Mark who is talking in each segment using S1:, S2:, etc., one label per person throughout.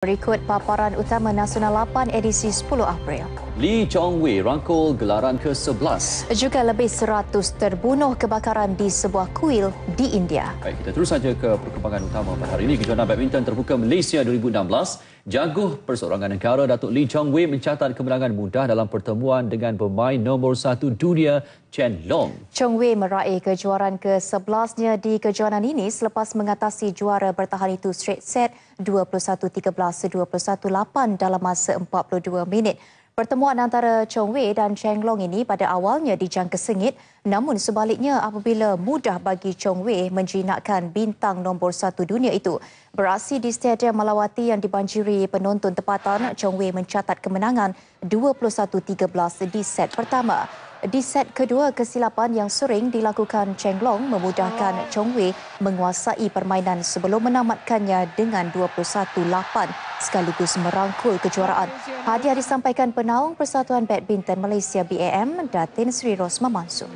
S1: Berikut paparan utama Nasional 8 edisi 10 April.
S2: Lee Chong Wei rangkul gelaran ke-11.
S1: Juga lebih 100 terbunuh kebakaran di sebuah kuil di India.
S2: Baik, kita terus saja ke perkembangan utama pada hari ini. Kejuanan Badminton Terbuka Malaysia 2016. Jaguh persorangan negara Datuk Lee Chong Wei mencatat kemenangan mudah dalam pertemuan dengan pemain nomor satu dunia Chen Long.
S1: Chong Wei meraih kejuaraan ke-11-nya di kejuanan ini selepas mengatasi juara bertahan itu straight set 21-13-21-8 dalam masa 42 minit. Pertemuan antara Chong Wei dan Cheng Long ini pada awalnya dijangka sengit, namun sebaliknya apabila mudah bagi Chong Wei menjinakkan bintang nombor satu dunia itu. Beraksi di Stadium Malawati yang dibanjiri penonton tempatan, Chong Wei mencatat kemenangan 21-13 di set pertama. Di set kedua kesilapan yang sering dilakukan Cheng Long memudahkan ah. Chong Wei menguasai permainan sebelum menamatkannya dengan 21-8 sekaligus merangkul kejuaraan. Hadiah disampaikan penaung Persatuan Badminton Malaysia BAM Datin Sri Rosma Mansur.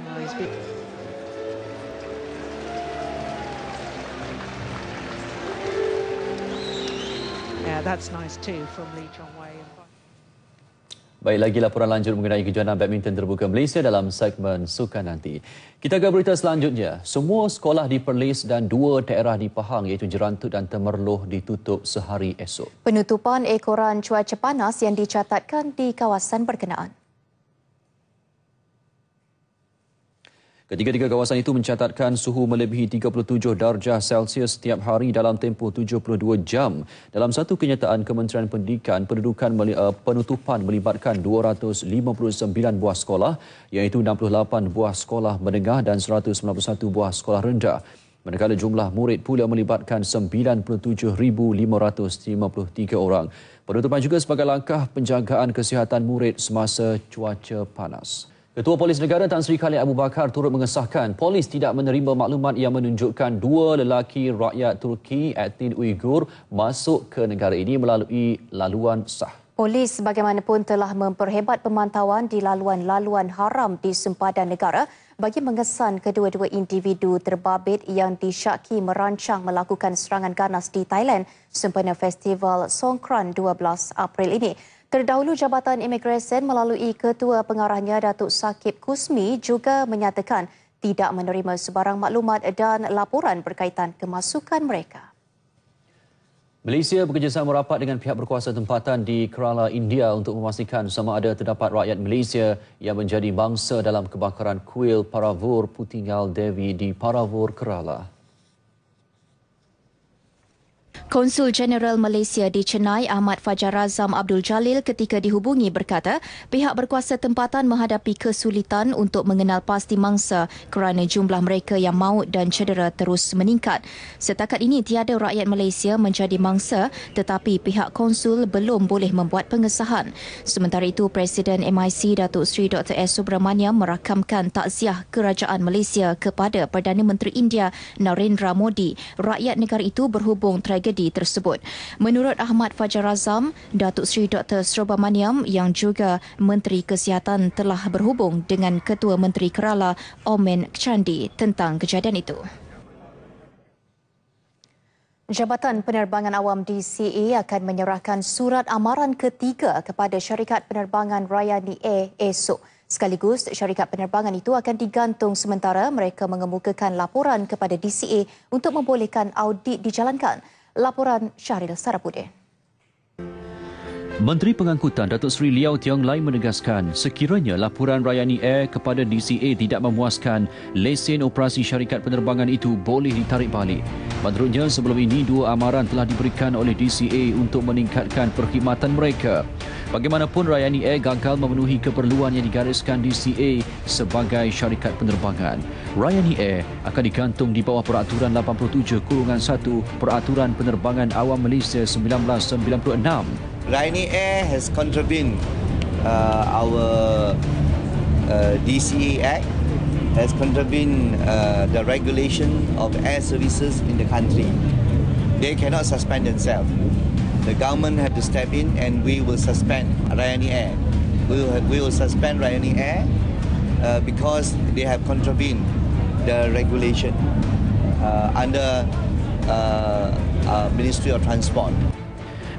S1: Yeah, that's
S3: nice too from Lee Chong.
S2: Baik lagi laporan lanjut mengenai kejuanan badminton terbuka Malaysia dalam segmen suka nanti. Kita ke berita selanjutnya. Semua sekolah di Perlis dan dua daerah di Pahang iaitu Jerantut dan Temerloh ditutup sehari esok.
S1: Penutupan ekoran cuaca panas yang dicatatkan di kawasan berkenaan.
S2: Ketiga-tiga kawasan itu mencatatkan suhu melebihi 37 darjah Celsius setiap hari dalam tempoh 72 jam. Dalam satu kenyataan Kementerian Pendidikan, pendudukan eh, penutupan melibatkan 259 buah sekolah iaitu 68 buah sekolah menengah dan 191 buah sekolah rendah. Manakala jumlah murid pula melibatkan 97,553 orang. Penutupan juga sebagai langkah penjagaan kesihatan murid semasa cuaca panas. Ketua Polis Negara Tan Sri Khalid Abu Bakar turut mengesahkan polis tidak menerima maklumat yang menunjukkan dua lelaki rakyat Turki etnik Uyghur masuk ke negara ini melalui laluan sah.
S1: Polis bagaimanapun telah memperhebat pemantauan di laluan-laluan haram di sempadan negara bagi mengesan kedua-dua individu terbabit yang disyaki merancang melakukan serangan ganas di Thailand sempena Festival Songkran 12 April ini. Terdahulu Jabatan Imigresen melalui Ketua Pengarahnya Datuk Sakib Kusmi juga menyatakan tidak menerima sebarang maklumat dan laporan berkaitan kemasukan mereka.
S2: Malaysia bekerjasama rapat dengan pihak berkuasa tempatan di Kerala, India untuk memastikan sama ada terdapat rakyat Malaysia yang menjadi bangsa dalam kebakaran kuil Paravur Putingal Devi di Paravur, Kerala.
S1: Konsul Jeneral Malaysia di Chennai Ahmad Fajar Azam Abdul Jalil ketika dihubungi berkata pihak berkuasa tempatan menghadapi kesulitan untuk mengenal pasti mangsa kerana jumlah mereka yang maut dan cedera terus meningkat. Setakat ini tiada rakyat Malaysia menjadi mangsa tetapi pihak konsul belum boleh membuat pengesahan. Sementara itu Presiden MIC Datuk Seri Dr. S. Subramaniam merakamkan takziah kerajaan Malaysia kepada Perdana Menteri India Narendra Modi. Rakyat negara itu berhubung tragedi parti tersebut. Menurut Ahmad Fajar Azam, Datuk Seri Dr. Srobamaniam yang juga Menteri Kesihatan telah berhubung dengan Ketua Menteri Kerala Omen Chandi tentang kejadian itu. Jabatan Penerbangan Awam DCA akan menyerahkan surat amaran ketiga kepada syarikat penerbangan Rayani Air esok. Sekaligus, syarikat penerbangan itu akan digantung sementara mereka mengemukakan laporan kepada DCA untuk membolehkan audit dijalankan. Laporan Syahril Sarapudin.
S2: Menteri Pengangkutan Datuk Seri Liao Tiong Lai menegaskan sekiranya laporan Rayani Air kepada DCA tidak memuaskan, lesen operasi syarikat penerbangan itu boleh ditarik balik. Menurutnya, sebelum ini dua amaran telah diberikan oleh DCA untuk meningkatkan perkhidmatan mereka. Bagaimanapun, Rayani Air gagal memenuhi keperluan yang digariskan DCA sebagai syarikat penerbangan. Ryanair Air akan digantung di bawah Peraturan 87-1 Peraturan Penerbangan Awam Malaysia 1996.
S4: Ryanair Air has contravened uh, our uh, DCA Act, has contravened uh, the regulation of air services in the country. They cannot suspend themselves. The government have to step in and we will suspend Ryanair Air. We will, we will suspend Ryanair Air uh, because they have contravened the regulation uh, under uh, uh, Ministry of Transport.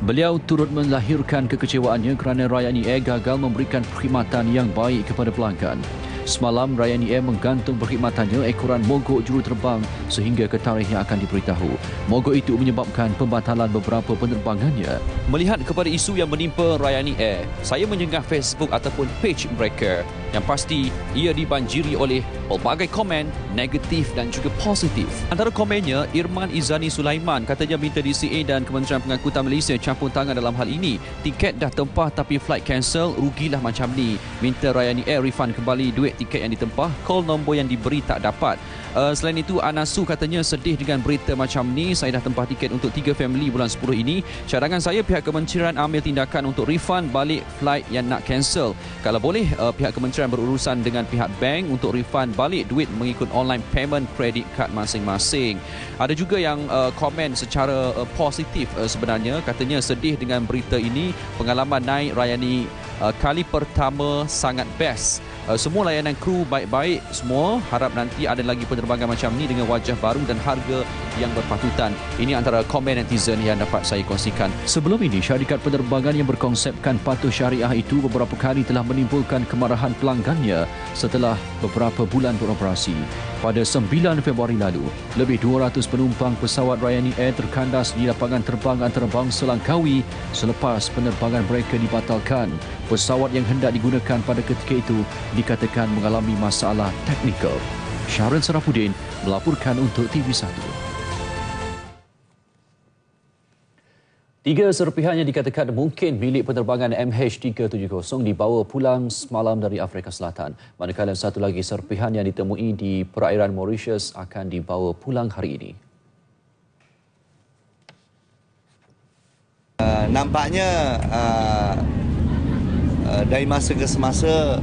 S4: Beliau
S2: turut melahirkan kekecewaannya kerana Ryanair Air gagal memberikan perkhidmatan yang baik kepada pelanggan. Semalam, Ryanair Air menggantung perkhidmatannya ekoran mogok juruterbang sehingga ke tarikh yang akan diberitahu. Mogok itu menyebabkan pembatalan beberapa penerbangannya. Melihat kepada isu yang menimpa Ryanair, Air, saya menyengah Facebook ataupun page mereka yang pasti, ia dibanjiri oleh pelbagai komen negatif dan juga positif. Antara komennya, Irman Izani Sulaiman katanya minta DCA dan Kementerian Pengangkutan Malaysia campur tangan dalam hal ini. Tiket dah tempah tapi flight cancel, rugilah macam ni. Minta Ryanair refund kembali duit tiket yang ditempah, call nombor yang diberi tak dapat. Uh, selain itu Anasu katanya sedih dengan berita macam ni. Saya dah tempah tiket untuk tiga family bulan 10 ini. Cadangan saya pihak kementerian ambil tindakan untuk refund balik flight yang nak cancel. Kalau boleh uh, pihak kementerian berurusan dengan pihak bank untuk refund balik duit mengikut online payment credit card masing-masing. Ada juga yang uh, komen secara uh, positif uh, sebenarnya katanya sedih dengan berita ini. Pengalaman naik Rayani uh, kali pertama sangat best uh, semua layanan kru baik-baik semua harap nanti ada lagi penerbangan macam ni dengan wajah baru dan harga yang berpatutan ini antara komen netizen yang dapat saya kongsikan sebelum ini syarikat penerbangan yang berkonsepkan patuh syariah itu beberapa kali telah menimbulkan kemarahan pelanggannya setelah beberapa bulan beroperasi pada 9 Februari lalu lebih 200 penumpang pesawat Ryanair terkandas di lapangan terbang antarabangsa Langkawi selepas penerbangan mereka dibatalkan pesawat yang hendak digunakan pada ketika itu dikatakan mengalami masalah teknikal. Sharon Sarafuddin melaporkan untuk TV1. Tiga serpihan yang dikatakan mungkin milik penerbangan MH370 dibawa pulang semalam dari Afrika Selatan. Manakala satu lagi serpihan yang ditemui di perairan Mauritius akan dibawa pulang hari
S4: ini. Uh, nampaknya uh, uh, dari masa ke semasa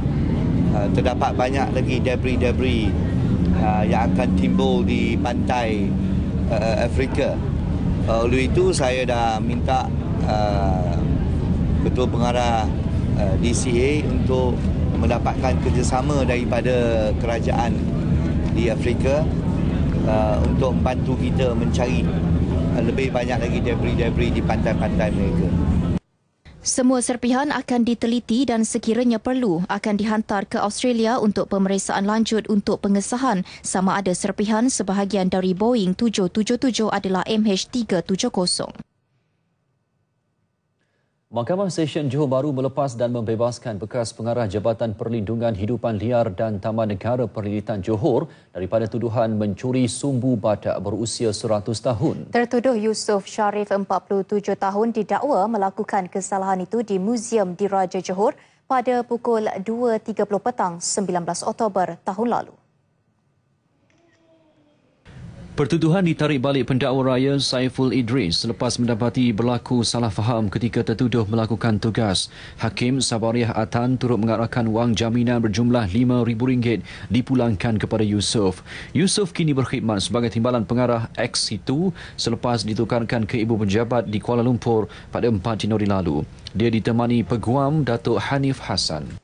S4: Ha, terdapat banyak lagi debris-debris ha, yang akan timbul di pantai uh, uh, Afrika. Uh, oleh itu saya dah minta Ketua Pengarah DCA untuk mendapatkan kerjasama daripada kerajaan di Afrika untuk membantu kita mencari lebih banyak lagi debris-debris di pantai-pantai mereka.
S1: Semua serpihan akan diteliti dan sekiranya perlu akan dihantar ke Australia untuk pemeriksaan lanjut untuk pengesahan sama ada serpihan sebahagian dari Boeing 777 adalah MH370.
S2: Mahkamah Session Johor Baru melepas dan membebaskan bekas pengarah Jabatan Perlindungan Hidupan Liar dan Taman Negara Perlilitan Johor daripada tuduhan mencuri sumbu badak berusia 100 tahun.
S1: Tertuduh Yusof Sharif 47 tahun didakwa melakukan kesalahan itu di Museum Diraja Johor pada pukul 2.30 petang 19 Oktober tahun lalu.
S2: Pertuduhan ditarik balik pendakwa raya Saiful Idris selepas mendapati berlaku salah faham ketika tertuduh melakukan tugas. Hakim Sabariah Atan turut mengarahkan wang jaminan berjumlah RM5,000 dipulangkan kepada Yusof. Yusof kini berkhidmat sebagai timbalan pengarah ex situ selepas ditukarkan ke ibu pejabat di Kuala Lumpur pada 4 Januari lalu. Dia ditemani peguam Datuk Hanif Hassan.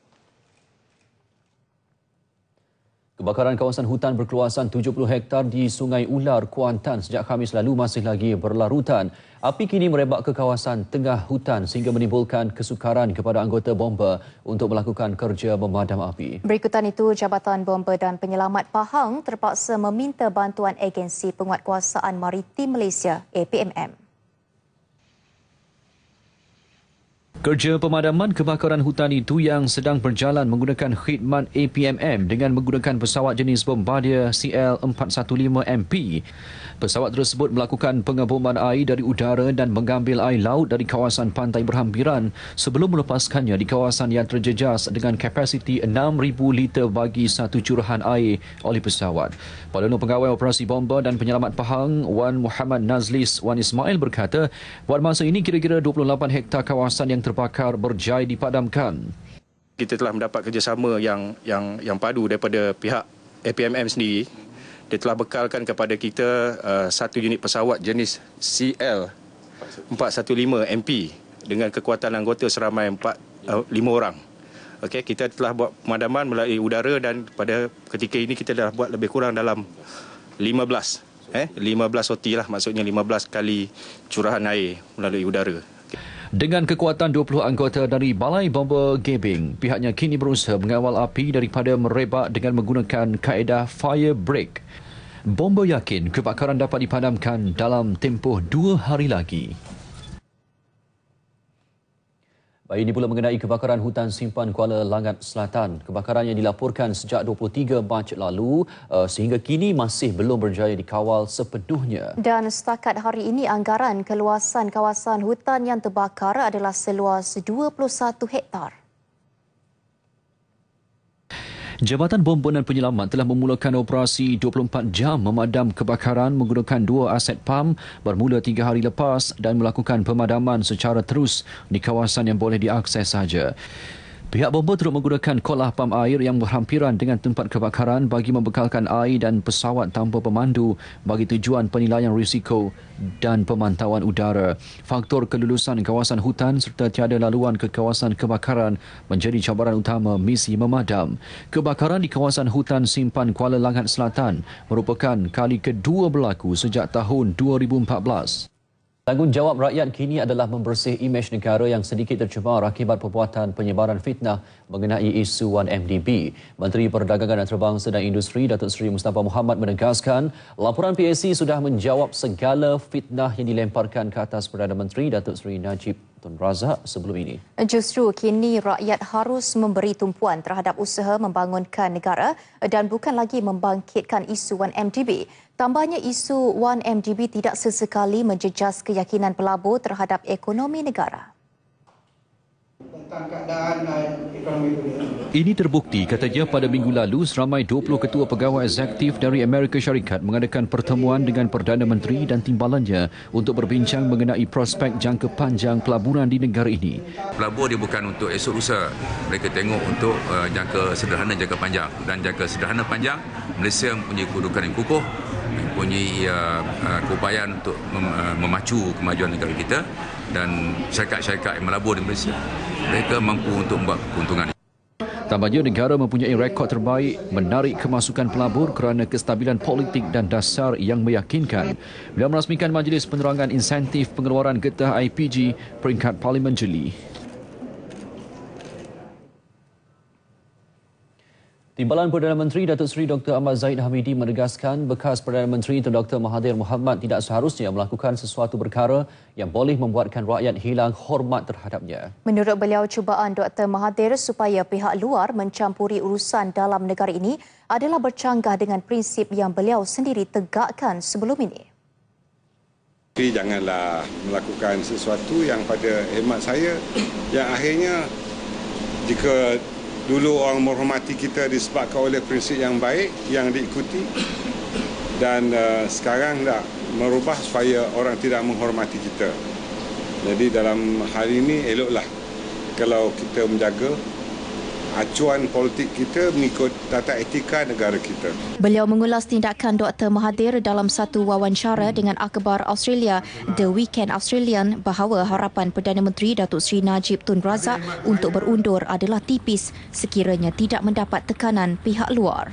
S2: Kebakaran kawasan hutan berkeluasan 70 hektar di Sungai Ular, Kuantan sejak Khamis lalu masih lagi berlarutan. Api kini merebak ke kawasan tengah hutan sehingga menimbulkan kesukaran kepada anggota bomba untuk melakukan kerja memadam api.
S1: Berikutan itu, Jabatan Bomba dan Penyelamat Pahang terpaksa meminta bantuan agensi penguatkuasaan maritim Malaysia, APMM.
S2: Kerja pemadaman kebakaran hutan itu yang sedang berjalan menggunakan khidmat APMM dengan menggunakan pesawat jenis Bombardier CL-415MP. Pesawat tersebut melakukan pengeboman air dari udara dan mengambil air laut dari kawasan pantai berhampiran sebelum melepaskannya di kawasan yang terjejas dengan kapasiti 6,000 liter bagi satu curahan air oleh pesawat. Pada Padanu Pengawal Operasi Bomba dan Penyelamat Pahang Wan Muhammad Nazlis Wan Ismail berkata, buat masa ini kira-kira 28 hektar kawasan yang terbakar berjaya dipadamkan.
S3: Kita telah mendapat kerjasama yang yang yang padu daripada pihak APMM sendiri. Dia telah bekalkan kepada kita uh, satu unit pesawat jenis CL 415 MP dengan kekuatan anggota seramai 4 5 uh, orang. Okey, kita telah buat pemadaman melalui udara dan pada ketika ini kita dah buat lebih kurang dalam 15 eh 15 OT lah maksudnya 15 kali curahan air melalui udara.
S2: Dengan kekuatan 20 anggota dari Balai Bomba Gebing, pihaknya kini berusaha mengawal api daripada merebak dengan menggunakan kaedah fire break. Bomba yakin kebakaran dapat dipadamkan dalam tempoh dua hari lagi. Baik ini pula mengenai kebakaran hutan simpan Kuala Langat Selatan. Kebakaran yang dilaporkan sejak 23 Mac lalu eh, sehingga kini masih belum berjaya dikawal sepenuhnya.
S1: Dan setakat hari ini anggaran keluasan kawasan hutan yang terbakar adalah seluas 21 hektar.
S2: Jabatan Bom dan Penyelamat telah memulakan operasi 24 jam memadam kebakaran menggunakan dua aset PAM bermula tiga hari lepas dan melakukan pemadaman secara terus di kawasan yang boleh diakses saja. Pihak bomba turut menggunakan kolah pam air yang berhampiran dengan tempat kebakaran bagi membekalkan air dan pesawat tanpa pemandu bagi tujuan penilaian risiko dan pemantauan udara. Faktor kelulusan kawasan hutan serta tiada laluan ke kawasan kebakaran menjadi cabaran utama misi memadam. Kebakaran di kawasan hutan simpan Kuala Langat Selatan merupakan kali kedua berlaku sejak tahun 2014. Tanggungjawab rakyat kini adalah membersih imej negara yang sedikit tercemar akibat perbuatan penyebaran fitnah mengenai isu 1MDB. Menteri Perdagangan dan Antarabangsa dan Industri Datuk Seri Mustafa Muhammad menegaskan laporan PAC sudah menjawab segala fitnah yang dilemparkan ke atas Perdana Menteri Datuk Seri Najib Tun Razak sebelum ini.
S1: Justru kini rakyat harus memberi tumpuan terhadap usaha membangunkan negara dan bukan lagi membangkitkan isu 1MDB. Tambahnya isu 1MGB tidak sesekali menjejas keyakinan pelabur terhadap ekonomi negara. Eh,
S2: ini terbukti katanya pada minggu lalu seramai 20 ketua pegawai eksekutif dari Amerika Syarikat mengadakan pertemuan dengan Perdana Menteri dan timbalannya untuk berbincang mengenai prospek jangka panjang pelaburan di negara
S5: ini. Pelabur dia bukan untuk esok lusa. Mereka tengok untuk eh, jangka sederhana jangka panjang dan jangka sederhana panjang Malaysia mempunyai kedudukan yang kukuh mempunyai uh, uh, keupayaan untuk mem, uh, memacu kemajuan negara kita dan syarikat-syarikat yang melabur di Malaysia mereka mampu untuk membuat keuntungan
S2: Tambahnya negara mempunyai rekod terbaik menarik kemasukan pelabur kerana kestabilan politik dan dasar yang meyakinkan. Beliau merasmikan Majlis Penerangan Insentif Pengeluaran Getah IPG peringkat Parlimen Jeli. Timbalan Perdana Menteri Datuk Seri Dr. Ahmad Zahid Hamidi menegaskan bekas Perdana Menteri Tun Dr. Mahathir Mohamad tidak seharusnya melakukan sesuatu perkara yang boleh membuatkan rakyat hilang hormat terhadapnya.
S1: Menurut beliau, cubaan Dr. Mahathir supaya pihak luar mencampuri urusan dalam negara ini adalah bercanggah dengan prinsip yang beliau sendiri tegakkan sebelum ini.
S5: Jadi janganlah melakukan sesuatu yang pada hemat saya yang akhirnya jika dulu orang menghormati kita disebabkan oleh prinsip yang baik yang diikuti dan uh, sekarang dah merubah supaya orang tidak menghormati kita. Jadi dalam hari ini eloklah kalau kita menjaga acuan politik kita mengikut tata etika negara kita.
S1: Beliau mengulas tindakan Dr. Mahathir dalam satu wawancara dengan akhbar Australia The Weekend Australian bahawa harapan Perdana Menteri Datuk Seri Najib Tun Razak untuk berundur adalah tipis sekiranya tidak mendapat tekanan pihak luar.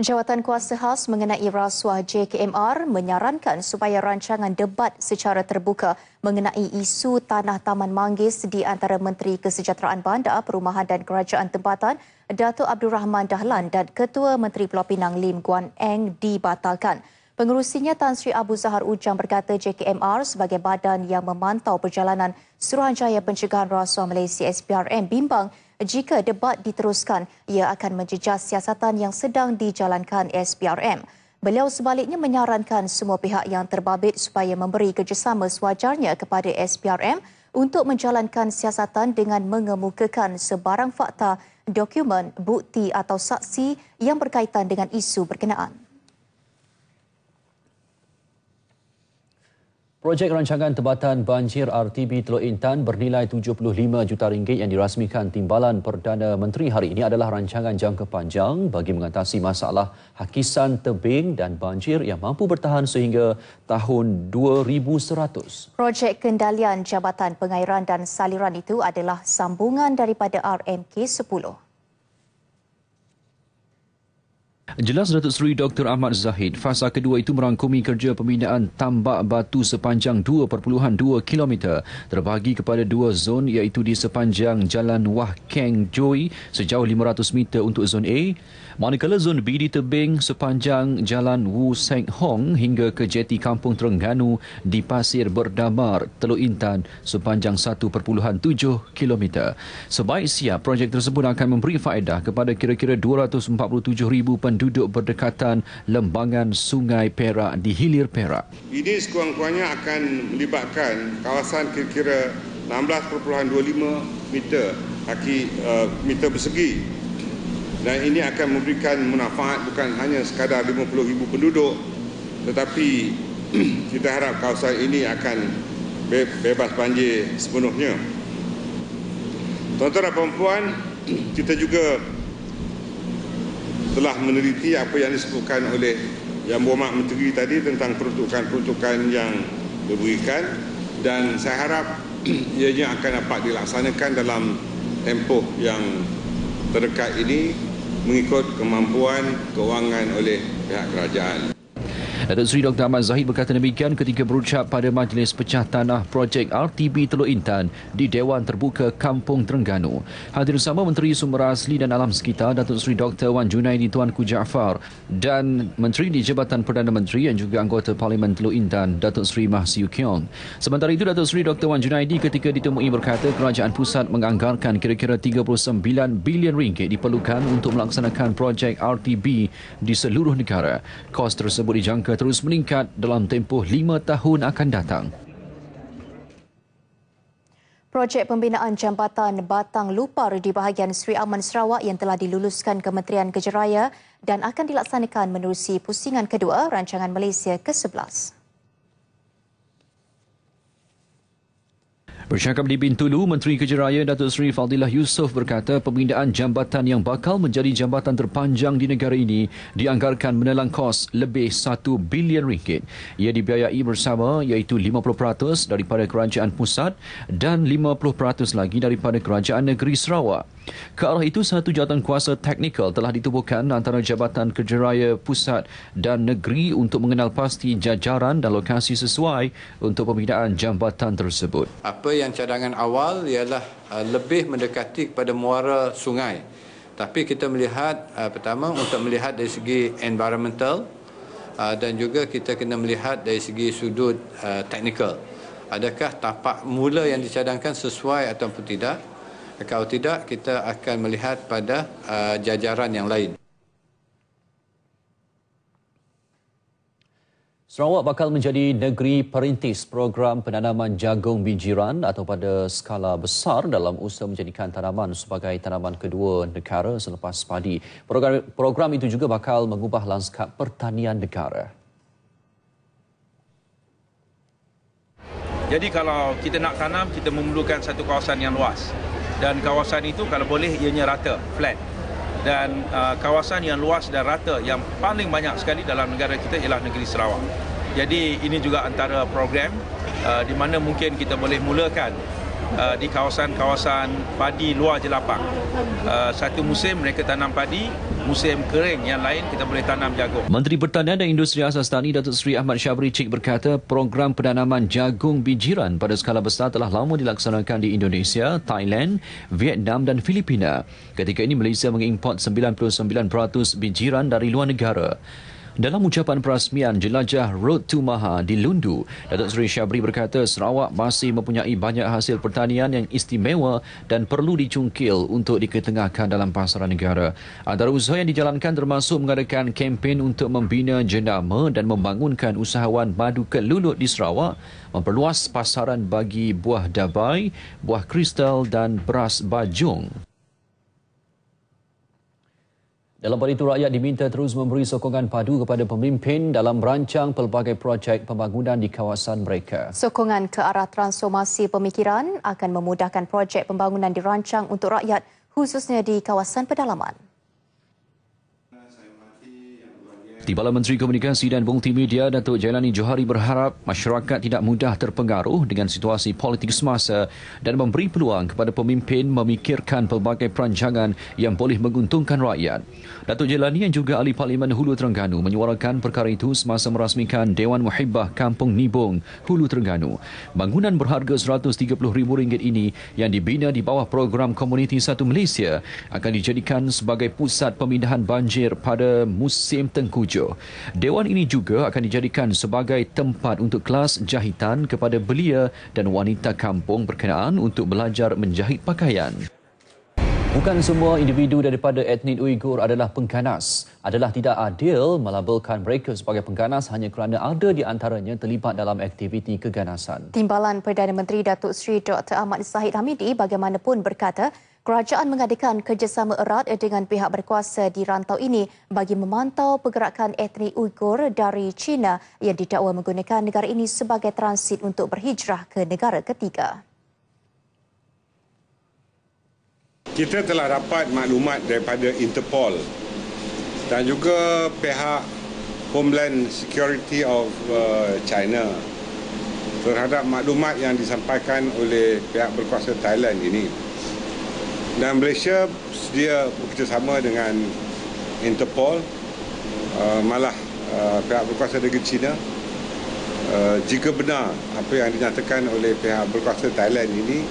S1: Jawatan Kuasa Khas mengenai rasuah JKMR menyarankan supaya rancangan debat secara terbuka mengenai isu tanah Taman Manggis di antara Menteri Kesejahteraan Bandar, Perumahan dan Kerajaan Tempatan, Dato' Abdul Rahman Dahlan dan Ketua Menteri Pulau Pinang Lim Guan Eng dibatalkan. Pengurusinya Tan Sri Abu Zahar Ujang berkata JKMR sebagai badan yang memantau perjalanan Suruhanjaya Pencegahan Rasuah Malaysia SPRM bimbang jika debat diteruskan, ia akan menjejas siasatan yang sedang dijalankan SPRM. Beliau sebaliknya menyarankan semua pihak yang terbabit supaya memberi kerjasama sewajarnya kepada SPRM untuk menjalankan siasatan dengan mengemukakan sebarang fakta, dokumen, bukti atau saksi yang berkaitan dengan isu berkenaan.
S2: Projek rancangan tebatan banjir RTB Teluk Intan bernilai 75 juta ringgit yang dirasmikan Timbalan Perdana Menteri hari ini adalah rancangan jangka panjang bagi mengatasi masalah hakisan tebing dan banjir yang mampu bertahan sehingga tahun 2100.
S1: Projek kendalian Jabatan Pengairan dan Saliran itu adalah sambungan daripada RMK 10.
S2: Jelas Datuk Seri Dr. Ahmad Zahid, fasa kedua itu merangkumi kerja pembinaan tambak batu sepanjang 2.2 km terbagi kepada dua zon iaitu di sepanjang Jalan Wah Keng Joy sejauh 500 meter untuk zon A, manakala zon B di tebing sepanjang Jalan Wu Seng Hong hingga ke jeti Kampung Terengganu di Pasir Berdamar Teluk Intan sepanjang 1.7 km. Sebaik siap, projek tersebut akan memberi faedah kepada kira-kira 247,000 penduduk penduduk berdekatan lembangan Sungai Perak di Hilir Perak.
S5: Ini sekurang-kurangnya akan melibatkan kawasan kira-kira 16.25 meter kaki uh, meter persegi. dan ini akan memberikan manfaat bukan hanya sekadar 50,000 penduduk tetapi kita harap kawasan ini akan bebas banjir sepenuhnya. Tuan-tuan dan puan-puan, kita juga telah meneliti apa yang disebutkan oleh Yang Berhormat Menteri tadi tentang peruntukan-peruntukan yang diberikan dan saya harap ianya akan dapat dilaksanakan dalam tempoh yang terdekat ini mengikut kemampuan kewangan oleh pihak kerajaan.
S2: Datuk Seri Dr. Ahmad Zahid berkata demikian ketika berucap pada majlis pecah tanah projek RTB Teluk Intan di Dewan Terbuka Kampung Terengganu. Hadir bersama Menteri Sumber Asli dan Alam Sekitar Datuk Seri Dr. Wan Junaidi Tuanku Jaafar dan Menteri di Jabatan Perdana Menteri yang juga anggota Parlimen Teluk Intan Datuk Seri Mah Siu Kiong. Sementara itu Datuk Seri Dr. Wan Junaidi ketika ditemui berkata kerajaan pusat menganggarkan kira-kira 39 bilion ringgit diperlukan untuk melaksanakan projek RTB di seluruh negara. Kos tersebut dijangka akan terus meningkat dalam tempoh lima tahun akan datang.
S1: Projek pembinaan jambatan Batang Lupar di bahagian Sri Aman Sarawak yang telah diluluskan Kementerian Kejeraya dan akan dilaksanakan menerusi pusingan kedua rancangan Malaysia ke-11.
S2: Bercakap di Bintulu, Menteri Kerja Raya Datuk Seri Fadilah Yusof berkata pemindaan jambatan yang bakal menjadi jambatan terpanjang di negara ini dianggarkan menelan kos lebih 1 bilion ringgit. Ia dibiayai bersama iaitu 50% daripada kerajaan pusat dan 50% lagi daripada kerajaan negeri Sarawak. Ke arah itu, satu jawatan kuasa teknikal telah ditubuhkan antara Jabatan Kerja Raya Pusat dan Negeri untuk mengenal pasti jajaran dan lokasi sesuai untuk pembinaan jambatan tersebut.
S5: Apa Kedua yang cadangan awal ialah uh, lebih mendekati kepada muara sungai. Tapi kita melihat uh, pertama untuk melihat dari segi environmental uh, dan juga kita kena melihat dari segi sudut technical. Adakah tapak mula yang dicadangkan sesuai ataupun tidak? Kalau tidak, kita akan melihat pada jajaran yang lain.
S2: Sarawak bakal menjadi negeri perintis program penanaman jagung bijiran atau pada skala besar dalam usaha menjadikan tanaman sebagai tanaman kedua negara selepas padi. Program, program itu juga bakal mengubah lanskap pertanian negara.
S3: Jadi kalau kita nak tanam, kita memerlukan satu kawasan yang luas. Dan kawasan itu kalau boleh ianya rata, flat dan uh, kawasan yang luas dan rata yang paling banyak sekali dalam negara kita ialah negeri Sarawak. Jadi ini juga antara program uh, di mana mungkin kita boleh mulakan uh, di kawasan-kawasan padi luar Jelapang. Uh, satu musim mereka tanam padi, musim kering yang lain kita boleh tanam jagung.
S2: Menteri Pertanian dan Industri Asas Tani Datuk Seri Ahmad Syabri Cik berkata program penanaman jagung bijiran pada skala besar telah lama dilaksanakan di Indonesia, Thailand, Vietnam dan Filipina. Ketika ini Malaysia mengimport 99% bijiran dari luar negara. Dalam ucapan perasmian jelajah Road to Maha di Lundu, Datuk Seri Syabri berkata Sarawak masih mempunyai banyak hasil pertanian yang istimewa dan perlu dicungkil untuk diketengahkan dalam pasaran negara. Antara usaha yang dijalankan termasuk mengadakan kempen untuk membina jenama dan membangunkan usahawan madu kelulut di Sarawak, memperluas pasaran bagi buah dabai, buah kristal dan beras bajung. Dalam hal itu, rakyat diminta terus memberi sokongan padu kepada pemimpin dalam merancang pelbagai projek pembangunan di kawasan mereka.
S1: Sokongan ke arah transformasi pemikiran akan memudahkan projek pembangunan dirancang untuk rakyat, khususnya di kawasan pedalaman.
S2: Timbala Menteri Komunikasi dan Bungti Media Datuk Jailani Johari berharap masyarakat tidak mudah terpengaruh dengan situasi politik semasa dan memberi peluang kepada pemimpin memikirkan pelbagai perancangan yang boleh menguntungkan rakyat. Datuk Jailani yang juga ahli Parlimen Hulu Terengganu menyuarakan perkara itu semasa merasmikan Dewan Muhibbah Kampung Nibong, Hulu Terengganu. Bangunan berharga RM130,000 ini yang dibina di bawah program Komuniti Satu Malaysia akan dijadikan sebagai pusat pemindahan banjir pada musim tengkuja hijau. Dewan ini juga akan dijadikan sebagai tempat untuk kelas jahitan kepada belia dan wanita kampung berkenaan untuk belajar menjahit pakaian. Bukan semua individu daripada etnik Uighur adalah pengganas. Adalah tidak adil melabelkan mereka sebagai pengganas hanya kerana ada di antaranya terlibat dalam aktiviti keganasan.
S1: Timbalan Perdana Menteri Datuk Seri Dr. Ahmad Zahid Hamidi bagaimanapun berkata, Kerajaan mengadakan kerjasama erat dengan pihak berkuasa di rantau ini bagi memantau pergerakan etnik Uyghur dari China yang didakwa menggunakan negara ini sebagai transit untuk berhijrah ke negara ketiga.
S5: Kita telah dapat maklumat daripada Interpol dan juga pihak Homeland Security of uh, China terhadap maklumat yang disampaikan oleh pihak berkuasa Thailand ini dan Malaysia sedia bekerjasama dengan Interpol uh, malah uh, pihak berkuasa negeri China uh, jika benar apa yang dinyatakan oleh pihak berkuasa Thailand ini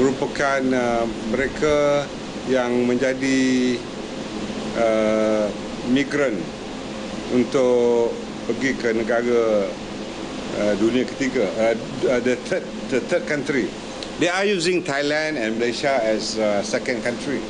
S5: merupakan uh, mereka yang menjadi uh, migran untuk pergi ke negara uh, dunia ketiga uh, the, third, the third country They are using Thailand and Malaysia as uh, second country.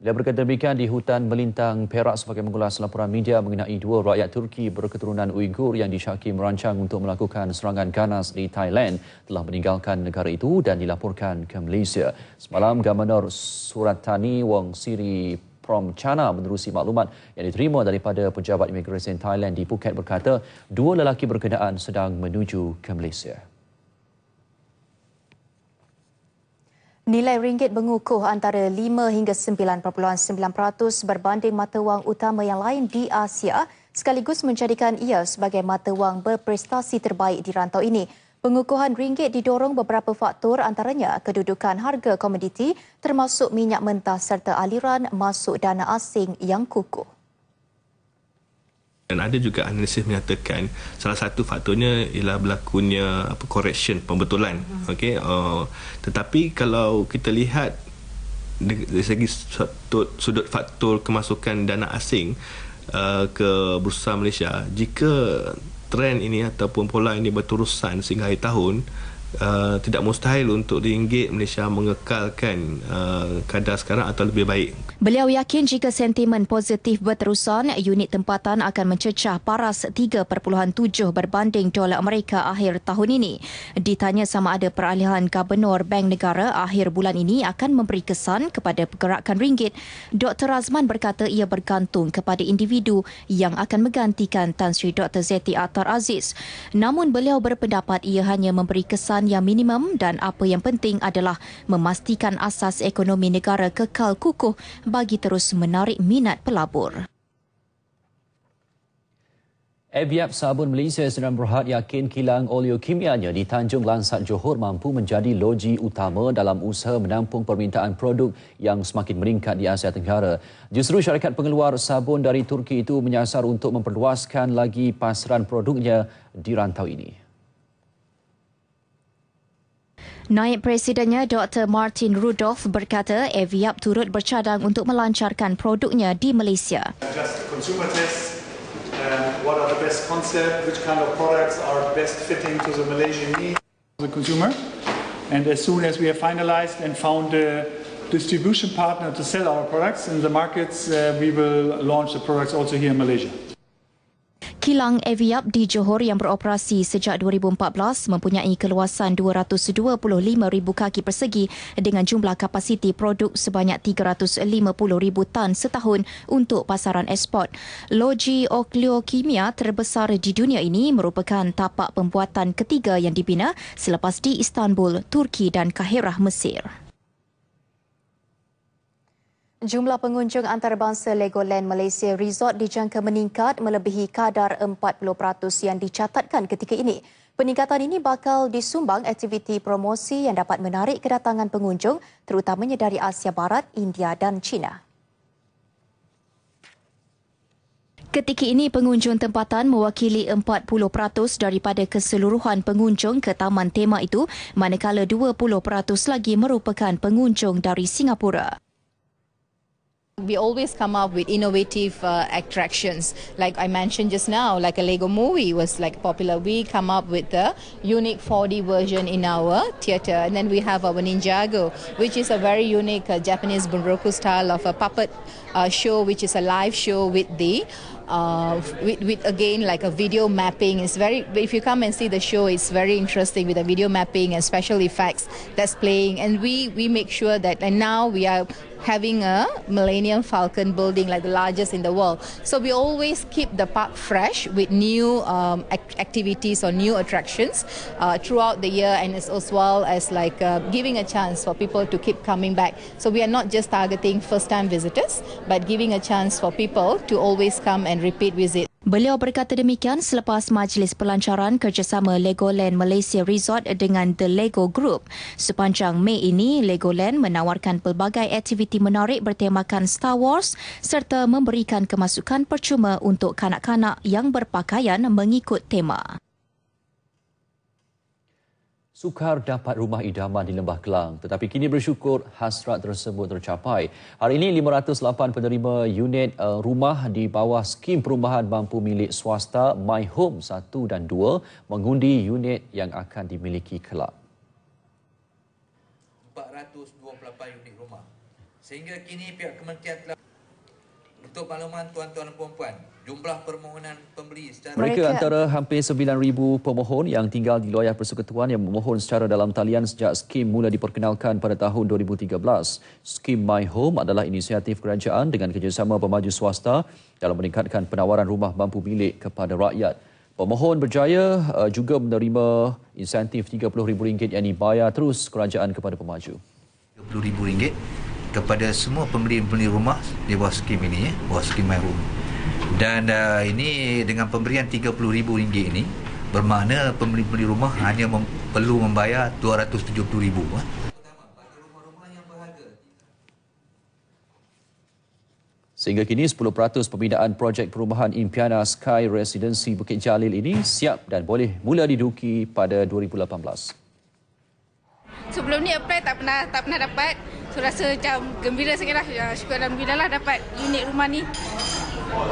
S2: Dia berkata demikian di hutan melintang Perak sebagai mengulas laporan media mengenai dua rakyat Turki berketurunan Uyghur yang disyaki merancang untuk melakukan serangan ganas di Thailand telah meninggalkan negara itu dan dilaporkan ke Malaysia. Semalam, Gubernur Suratani Wong Siri from China menerusi maklumat yang diterima daripada pejabat imigresen Thailand di Phuket berkata dua lelaki berkenaan sedang menuju ke Malaysia.
S1: Nilai ringgit mengukuh antara 5 hingga 9.9% berbanding mata wang utama yang lain di Asia sekaligus menjadikan ia sebagai mata wang berprestasi terbaik di rantau ini. Pengukuhan ringgit didorong beberapa faktor antaranya kedudukan harga komoditi termasuk minyak mentah serta aliran masuk dana asing yang kukuh.
S3: Dan ada juga analisis menyatakan salah satu faktornya ialah berlakunya apa correction pembetulan. Hmm. Okey. Uh, tetapi kalau kita lihat dari segi sudut, sudut faktor kemasukan dana asing uh, ke bursa Malaysia, jika trend ini ataupun pola ini berterusan sehingga akhir tahun, Uh, tidak mustahil untuk ringgit Malaysia mengekalkan uh, kadar sekarang atau lebih baik.
S1: Beliau yakin jika sentimen positif berterusan, unit tempatan akan mencecah paras 3.7 berbanding dolar Amerika akhir tahun ini. Ditanya sama ada peralihan gubernur Bank Negara akhir bulan ini akan memberi kesan kepada pergerakan ringgit, Dr. Razman berkata ia bergantung kepada individu yang akan menggantikan Tan Sri Dr. Zeti Atar Aziz. Namun beliau berpendapat ia hanya memberi kesan pendapatan yang minimum dan apa yang penting adalah memastikan asas ekonomi negara kekal kukuh bagi terus menarik minat pelabur.
S2: Eviap Sabun Malaysia Sdn Berhad yakin kilang oleo kimianya di Tanjung Lansat Johor mampu menjadi loji utama dalam usaha menampung permintaan produk yang semakin meningkat di Asia Tenggara. Justru syarikat pengeluar sabun dari Turki itu menyasar untuk memperluaskan lagi pasaran produknya di rantau ini.
S1: Naib Presidennya Dr. Martin Rudolph berkata Eviap turut bercadang untuk melancarkan produknya di Malaysia. consumer tests, what are the best concept, which kind of products are best fitting to the Malaysian needs. The consumer, and as soon as we have finalized and found a distribution partner to sell our products in the markets, uh, we will launch
S2: the products also here in Malaysia.
S1: Kilang Eviap di Johor yang beroperasi sejak 2014 mempunyai keluasan 225,000 kaki persegi dengan jumlah kapasiti produk sebanyak 350,000 tan setahun untuk pasaran ekspor. Loji Okleokimia terbesar di dunia ini merupakan tapak pembuatan ketiga yang dibina selepas di Istanbul, Turki dan Kaherah, Mesir. Jumlah pengunjung antarabangsa Legoland Malaysia Resort dijangka meningkat melebihi kadar 40% yang dicatatkan ketika ini. Peningkatan ini bakal disumbang aktiviti promosi yang dapat menarik kedatangan pengunjung terutamanya dari Asia Barat, India dan China. Ketika ini pengunjung tempatan mewakili 40% daripada keseluruhan pengunjung ke taman tema itu manakala 20% lagi merupakan pengunjung dari Singapura. We always come up with innovative uh, attractions. Like I mentioned just now, like a Lego movie was like popular. We come up with a unique 4D version in our theater. And then we have our Ninjago, which is a very unique uh, Japanese Bunroku style of a puppet uh, show, which is a live show with the uh, with, with, again like a video mapping. It's very if you come and see the show, it's very interesting with the video mapping and special effects that's playing. And we we make sure that and now we are having a Millennium Falcon building, like the largest in the world. So we always keep the park fresh with new um, ac- activities or new attractions uh, throughout the year, and as, as well as like uh, giving a chance for people to keep coming back. So we are not just targeting first-time visitors, but giving a chance for people to always come and repeat visit Beliau berkata demikian selepas majlis pelancaran kerjasama Legoland Malaysia Resort dengan The Lego Group. Sepanjang Mei ini, Legoland menawarkan pelbagai aktiviti menarik bertemakan Star Wars serta memberikan kemasukan percuma untuk kanak-kanak yang berpakaian mengikut tema
S2: sukar dapat rumah idaman di Lembah Kelang tetapi kini bersyukur hasrat tersebut tercapai. Hari ini 508 penerima unit eh, rumah di bawah skim perumahan mampu milik swasta My Home 1 dan 2 mengundi unit yang akan dimiliki kelak.
S4: 428 unit rumah. Sehingga kini pihak kementerian telah untuk makluman tuan-tuan dan puan-puan jumlah permohonan pembeli secara... Mereka antara
S2: hampir 9,000 pemohon yang tinggal di luar persekutuan yang memohon secara dalam talian sejak skim mula diperkenalkan pada tahun 2013. Skim My Home adalah inisiatif kerajaan dengan kerjasama pemaju swasta dalam meningkatkan penawaran rumah mampu milik kepada rakyat. Pemohon berjaya eh, juga menerima insentif RM30,000 yang dibayar terus kerajaan kepada pemaju.
S4: RM30,000 kepada semua pembeli-pembeli rumah di bawah skim ini, ya, bawah skim My Home. Dan uh, ini dengan pemberian rm ringgit ini bermakna pembeli-pembeli rumah hanya mem- perlu membayar RM270,000. Eh. Sehingga kini 10% pembinaan
S2: projek perumahan Impiana Sky Residency Bukit Jalil ini siap dan boleh mula diduki pada 2018.
S3: Sebelum ni apply tak pernah tak pernah dapat. So rasa macam gembira sangatlah. Ya, syukur alhamdulillah lah dapat unit rumah ni.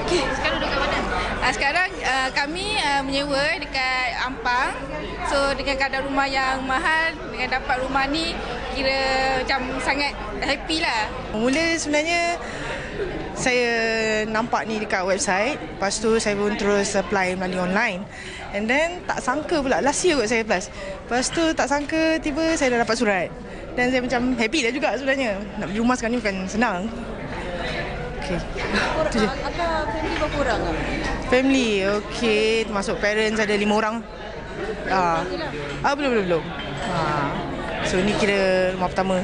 S3: Okey, sekarang duduk kat mana? Uh, sekarang uh, kami uh, menyewa dekat Ampang. So dengan kadar rumah yang mahal, dengan dapat rumah ni kira macam
S6: sangat happy lah. Mula sebenarnya
S5: saya nampak ni
S6: dekat website. Lepas tu saya pun terus apply melalui online. And then tak sangka pula
S4: last year kot saya apply. Lepas tu tak sangka tiba saya dah dapat surat. Dan saya macam happy dah juga
S6: sebenarnya. Nak beli rumah sekarang ni bukan senang okey.
S1: Apa family berapa orang?
S6: Family, okey. Termasuk parents ada lima orang. Ah. ah, belum, belum, belum. Ah. So, ni kira rumah pertama.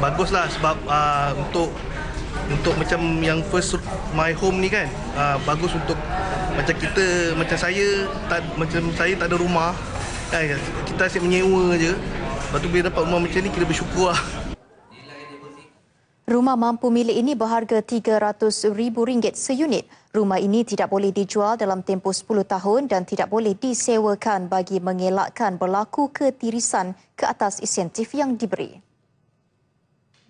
S4: Baguslah sebab uh, untuk untuk macam yang first my home ni kan uh, bagus untuk macam kita macam saya tak macam saya tak ada rumah kan kita asyik menyewa je lepas tu bila dapat rumah macam ni kita bersyukur lah
S1: Rumah mampu milik ini berharga RM300,000 seunit. Rumah ini tidak boleh dijual dalam tempoh 10 tahun dan tidak boleh disewakan bagi mengelakkan berlaku ketirisan ke atas insentif yang diberi.